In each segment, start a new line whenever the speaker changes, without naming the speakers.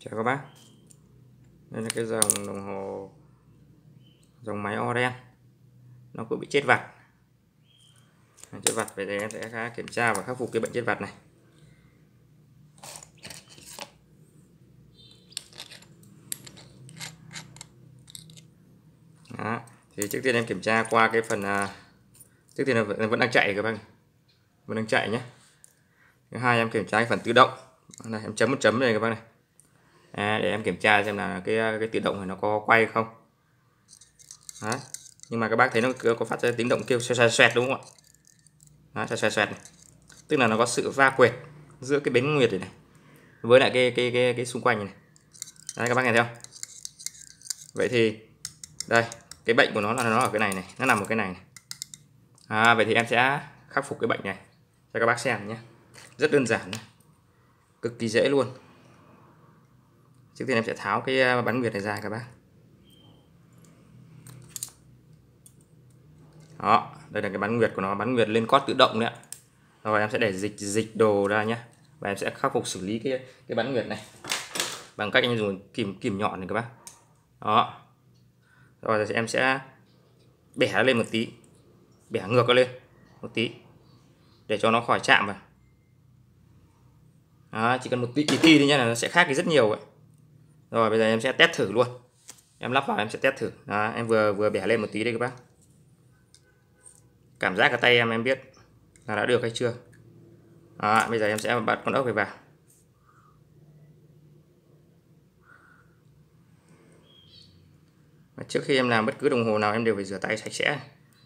chào các bác đây là cái dòng đồng hồ dòng máy Oren nó cũng bị chết vặt chết vặt về đây em sẽ kiểm tra và khắc phục cái bệnh chết vặt này Đó. thì trước tiên em kiểm tra qua cái phần à, trước tiên là vẫn, vẫn đang chạy các bác vẫn đang chạy nhé thứ hai em kiểm tra cái phần tự động đây em chấm một chấm này các bác này à, để em kiểm tra xem là cái cái tự động này nó có quay không Đấy. nhưng mà các bác thấy nó có phát ra tiếng động kêu xoẹt xoẹt, xoẹt đúng không ạ Đấy, xoẹt xoẹt tức là nó có sự va quệt giữa cái bến nguyệt này, này với lại cái cái cái cái xung quanh này, này. Đấy, các bác nghe theo vậy thì đây cái bệnh của nó là nó ở cái này này nó nằm ở cái này, này. À, vậy thì em sẽ khắc phục cái bệnh này cho các bác xem nhé rất đơn giản cực kỳ dễ luôn trước tiên em sẽ tháo cái à, bắn nguyệt này ra các bác đó đây là cái bắn nguyệt của nó bắn nguyệt lên cót tự động đấy ạ rồi em sẽ để dịch dịch đồ ra nhé và em sẽ khắc phục xử lý cái cái bắn nguyệt này bằng cách anh dùng kìm kìm nhọn này các bác đó rồi thì em sẽ bẻ lên một tí bẻ ngược lên một tí để cho nó khỏi chạm vào đó, chỉ cần một tí tí thôi nhé là nó sẽ khác cái rất nhiều ấy rồi bây giờ em sẽ test thử luôn em lắp vào em sẽ test thử Đó, em vừa vừa bẻ lên một tí đây các bác cảm giác ở tay em em biết là đã được hay chưa Đó, bây giờ em sẽ bật con ốc về vào Và trước khi em làm bất cứ đồng hồ nào em đều phải rửa tay sạch sẽ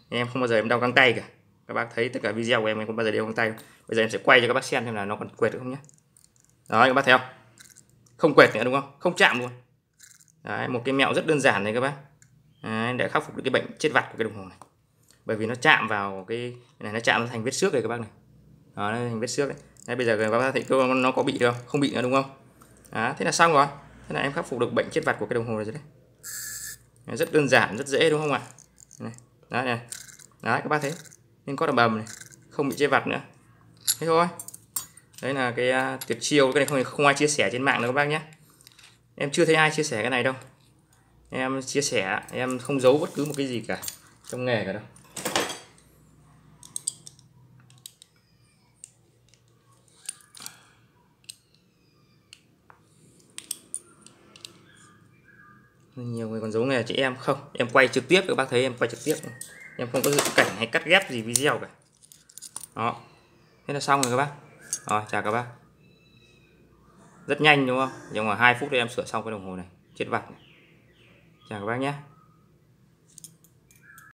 em không bao giờ em đau găng tay cả các bác thấy tất cả video của em em không bao giờ đeo găng tay bây giờ em sẽ quay cho các bác xem xem là nó còn quệt được không nhé đó các bác thấy không không quẹt nữa đúng không không chạm luôn Đấy, một cái mẹo rất đơn giản này các bác Đấy, để khắc phục được cái bệnh chết vặt của cái đồng hồ này bởi vì nó chạm vào cái này nó chạm thành vết xước này các bác này đó, nó thành vết xước đấy. đấy bây giờ các bác thấy cơ nó có bị được không? không bị nữa đúng không đó, thế là xong rồi thế là em khắc phục được bệnh chết vặt của cái đồng hồ này rồi đấy rất đơn giản rất dễ đúng không ạ à? đấy này đấy các bác thấy nên có đầm bầm này không bị chết vặt nữa thế thôi đấy là cái uh, à, tuyệt chiêu cái này không không ai chia sẻ trên mạng đâu các bác nhé em chưa thấy ai chia sẻ cái này đâu em chia sẻ em không giấu bất cứ một cái gì cả trong nghề cả đâu nhiều người còn giấu nghề chị em không em quay trực tiếp các bác thấy em quay trực tiếp em không có dựng cảnh hay cắt ghép gì video cả đó thế là xong rồi các bác rồi, chào các bác rất nhanh đúng không nhưng mà hai phút thì em sửa xong cái đồng hồ này chết vặt chào các bác nhé